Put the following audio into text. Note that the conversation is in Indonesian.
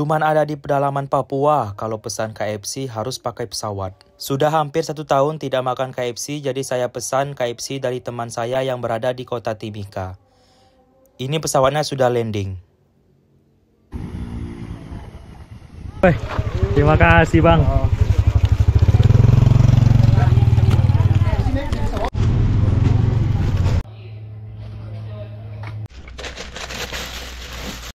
Cuman ada di pedalaman Papua kalau pesan KFC harus pakai pesawat. Sudah hampir satu tahun tidak makan KFC, jadi saya pesan KFC dari teman saya yang berada di kota Timika. Ini pesawatnya sudah landing. Hey, terima kasih bang. Oh.